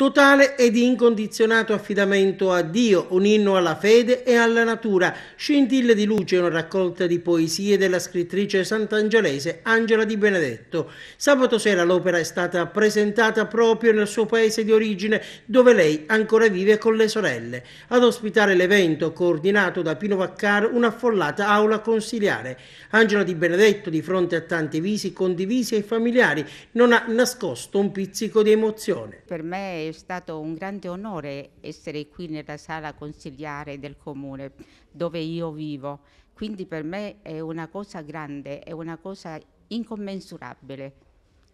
Totale ed incondizionato affidamento a Dio, un inno alla fede e alla natura, scintille di luce, una raccolta di poesie della scrittrice sant'angelese Angela Di Benedetto. Sabato sera l'opera è stata presentata proprio nel suo paese di origine, dove lei ancora vive con le sorelle. Ad ospitare l'evento, coordinato da Pino Vaccaro, un'affollata aula consiliare. Angela Di Benedetto, di fronte a tanti visi condivisi e familiari, non ha nascosto un pizzico di emozione. Per me è è stato un grande onore essere qui nella sala consigliare del comune dove io vivo, quindi per me è una cosa grande, è una cosa incommensurabile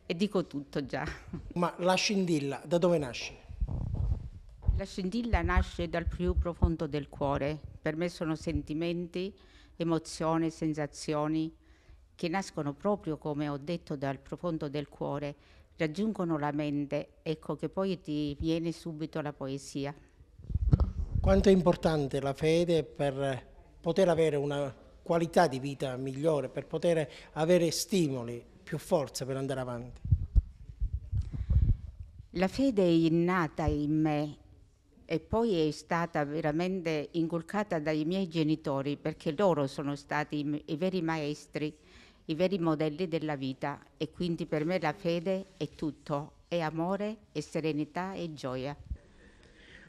e dico tutto già. Ma la scindilla da dove nasce? La scindilla nasce dal più profondo del cuore, per me sono sentimenti, emozioni, sensazioni che nascono proprio, come ho detto, dal profondo del cuore raggiungono la mente, ecco che poi ti viene subito la poesia. Quanto è importante la fede per poter avere una qualità di vita migliore, per poter avere stimoli, più forza per andare avanti? La fede è innata in me e poi è stata veramente inculcata dai miei genitori perché loro sono stati i, veri maestri i veri modelli della vita e quindi per me la fede è tutto, è amore, è serenità e gioia.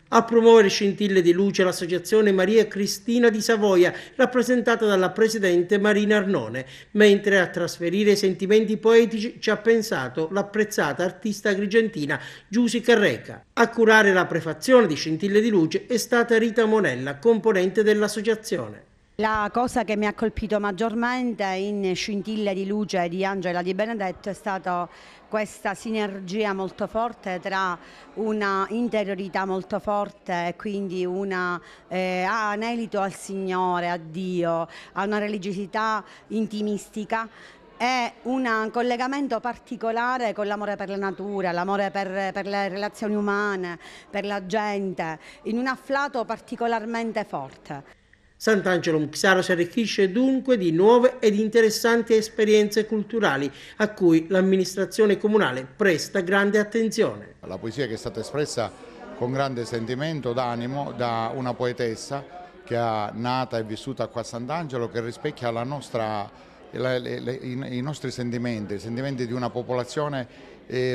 A promuovere scintille di luce l'associazione Maria Cristina di Savoia, rappresentata dalla presidente Marina Arnone, mentre a trasferire sentimenti poetici ci ha pensato l'apprezzata artista agrigentina Giusy Carreca. A curare la prefazione di scintille di luce è stata Rita Monella, componente dell'associazione. La cosa che mi ha colpito maggiormente in Scintille di Luce di Angela Di Benedetto è stata questa sinergia molto forte tra una interiorità molto forte e quindi un eh, anelito al Signore, a Dio, a una religiosità intimistica è un collegamento particolare con l'amore per la natura, l'amore per, per, le relazioni umane, per la gente, in un afflato particolarmente forte. Sant'Angelo Muxaro si arricchisce dunque di nuove ed interessanti esperienze culturali a cui l'amministrazione comunale presta grande attenzione. La poesia che è stata espressa con grande sentimento d'animo da una poetessa che è nata e vissuta qua a Sant'Angelo che rispecchia nostra, i nostri sentimenti, i sentimenti di una popolazione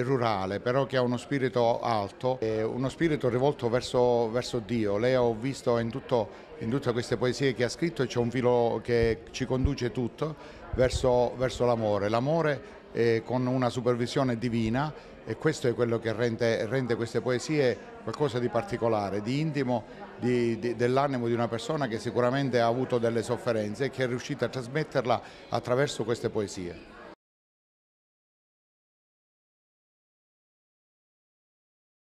rurale, però che ha uno spirito alto, uno spirito rivolto verso, verso Dio. Lei ho visto in, tutto, in, tutte queste poesie che ha scritto c'è un filo che ci conduce tutto verso, verso l'amore. L'amore con una supervisione divina e questo è quello che rende, rende queste poesie qualcosa di particolare, di intimo di, di, dell'animo di una persona che sicuramente ha avuto delle sofferenze e che è riuscita a trasmetterla attraverso queste poesie.